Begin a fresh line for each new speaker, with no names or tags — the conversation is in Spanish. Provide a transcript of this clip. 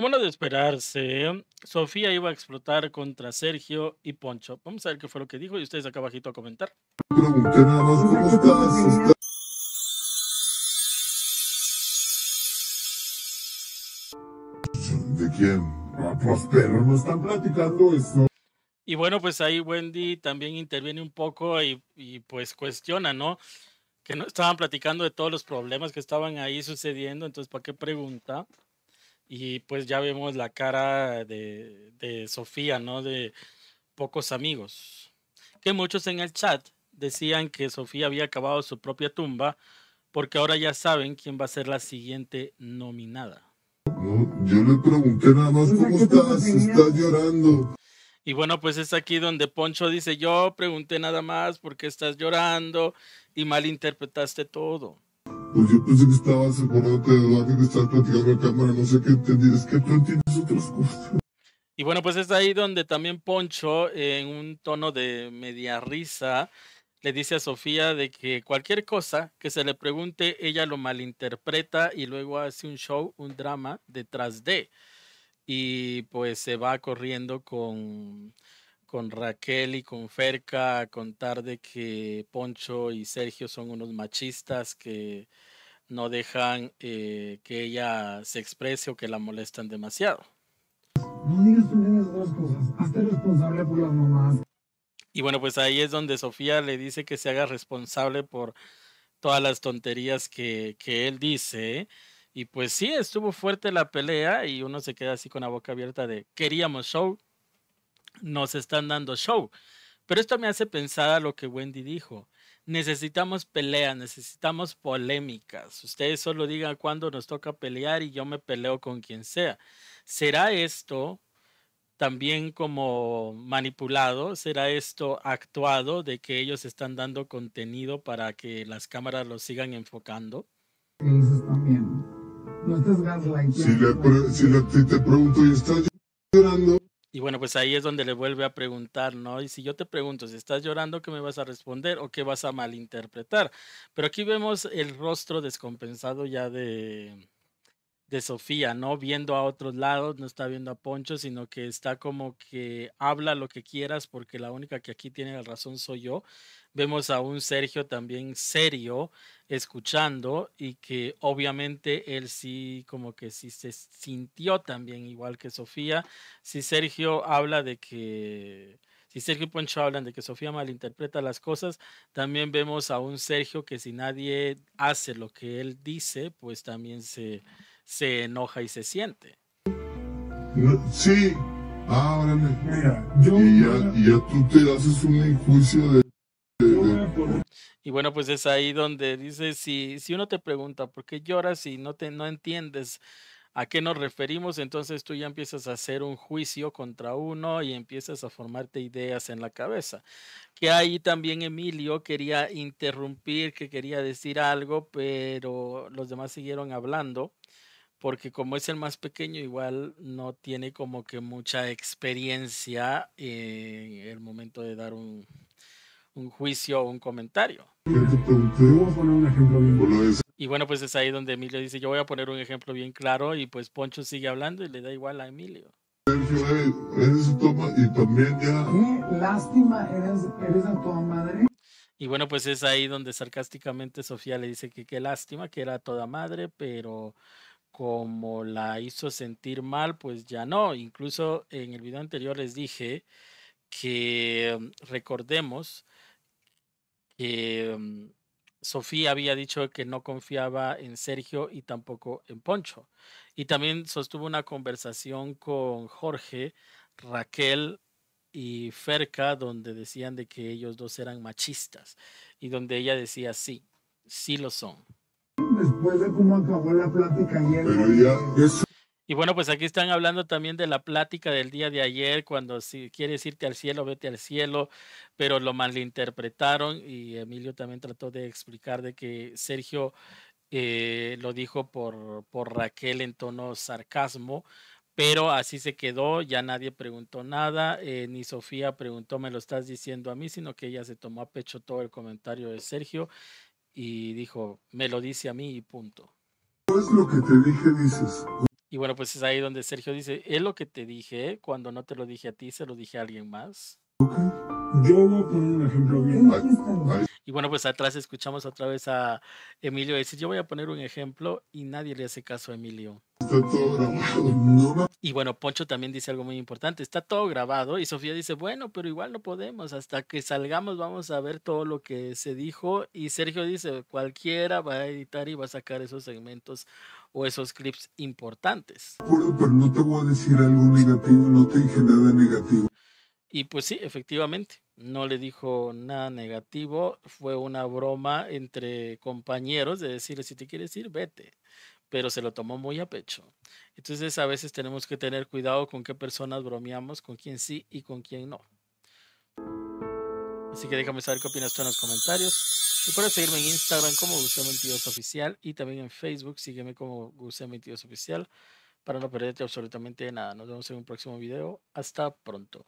Como no de esperarse, Sofía iba a explotar contra Sergio y Poncho. Vamos a ver qué fue lo que dijo y ustedes acá abajito a comentar. Ah, pues, están platicando Y bueno, pues ahí Wendy también interviene un poco y, y pues cuestiona, ¿no? Que no estaban platicando de todos los problemas que estaban ahí sucediendo, entonces, ¿para qué pregunta? y pues ya vemos la cara de, Sofía, ¿no? De pocos amigos. Que muchos en el chat decían que Sofía había acabado su propia tumba porque ahora ya saben quién va a ser la siguiente nominada. yo le pregunté nada más cómo estás, estás llorando. Y bueno, pues es aquí donde Poncho dice, yo pregunté nada más por qué estás llorando y malinterpretaste todo. Pues yo pensé que estabas de que platicando la cámara, no sé qué entendí, es que tú entiendes otras cosas. Y bueno, pues es ahí donde también Poncho, en un tono de media risa, le dice a Sofía de que cualquier cosa que se le pregunte, ella lo malinterpreta y luego hace un show, un drama detrás de. Y pues se va corriendo con, con Raquel y con Ferca a contar de que Poncho y Sergio son unos machistas que no dejan eh, que ella se exprese o que la molestan demasiado. No digas también esas cosas, hazte responsable por las mamás. Y bueno, pues ahí es donde Sofía le dice que se haga responsable por todas las tonterías que, que él dice. Y pues sí, estuvo fuerte la pelea y uno se queda así con la boca abierta de queríamos show, nos están dando show. Pero esto me hace pensar a lo que Wendy dijo. Necesitamos pelea necesitamos polémicas. Ustedes solo digan cuando nos toca pelear y yo me peleo con quien sea. ¿Será esto también como manipulado? ¿Será esto actuado de que ellos están dando contenido para que las cámaras lo sigan enfocando? te pregunto, ¿y y bueno, pues ahí es donde le vuelve a preguntar, ¿no? Y si yo te pregunto, si estás llorando, ¿qué me vas a responder o qué vas a malinterpretar? Pero aquí vemos el rostro descompensado ya de, de Sofía, ¿no? Viendo a otros lados, no está viendo a Poncho, sino que está como que habla lo que quieras porque la única que aquí tiene la razón soy yo. Vemos a un Sergio también serio, escuchando y que obviamente él sí como que sí se sintió también igual que Sofía. Si Sergio habla de que si Sergio y Poncho hablan de que Sofía malinterpreta las cosas, también vemos a un Sergio que si nadie hace lo que él dice, pues también se, se enoja y se siente. Sí, ahora y, ya, ya tú te haces un juicio de... Y bueno, pues es ahí donde dice, si, si uno te pregunta por qué lloras y no, te, no entiendes a qué nos referimos, entonces tú ya empiezas a hacer un juicio contra uno y empiezas a formarte ideas en la cabeza. Que ahí también Emilio quería interrumpir, que quería decir algo, pero los demás siguieron hablando porque como es el más pequeño, igual no tiene como que mucha experiencia en el momento de dar un, juicio o un comentario. Y bueno, pues es ahí donde Emilio dice, yo voy a poner un ejemplo bien claro y pues Poncho sigue hablando y le da igual a Emilio. Y bueno, pues es ahí donde sarcásticamente Sofía le dice que qué lástima, que era toda madre, pero como la hizo sentir mal, pues ya no. Incluso en el video anterior les dije que mm, recordemos que mm, Sofía había dicho que no confiaba en Sergio y tampoco en Poncho. Y también sostuvo una conversación con Jorge, Raquel y Ferca, donde decían de que ellos dos eran machistas y donde ella decía sí, sí lo son después de cómo acabó la plática ayer. Y bueno, pues aquí están hablando también de la plática del día de ayer, cuando si quieres irte al cielo, vete al cielo, pero lo malinterpretaron y Emilio también trató de explicar de que Sergio eh, lo dijo por, por Raquel en tono sarcasmo, pero así se quedó, ya nadie preguntó nada, eh, ni Sofía preguntó, me lo estás diciendo a mí, sino que ella se tomó a pecho todo el comentario de Sergio y dijo, me lo dice a mí y punto. Es lo que te dije, dices. Y bueno, pues es ahí donde Sergio dice, es lo que te dije, cuando no te lo dije a ti, se lo dije a alguien más. Yo voy a poner un ejemplo bien. Y bueno, pues atrás escuchamos otra vez a Emilio decir, yo voy a poner un ejemplo y nadie le hace caso a Emilio está todo grabado. Y bueno, Poncho también dice algo muy importante, está todo grabado y Sofía dice, bueno, pero igual no podemos, hasta que salgamos vamos a ver todo lo que se dijo y Sergio dice, cualquiera va a editar y va a sacar esos segmentos o esos clips importantes. pero no te voy a decir algo negativo, no te dije nada negativo. Y pues sí, efectivamente, no le dijo nada negativo, fue una broma entre compañeros de decirle, si te quieres ir, vete pero se lo tomó muy a pecho. Entonces a veces tenemos que tener cuidado con qué personas bromeamos, con quién sí y con quién no. Así que déjame saber qué opinas tú en los comentarios. Recuerda seguirme en Instagram como Gusem22 Oficial y también en Facebook sígueme como Gusem22 Oficial para no perderte absolutamente nada. Nos vemos en un próximo video. Hasta pronto.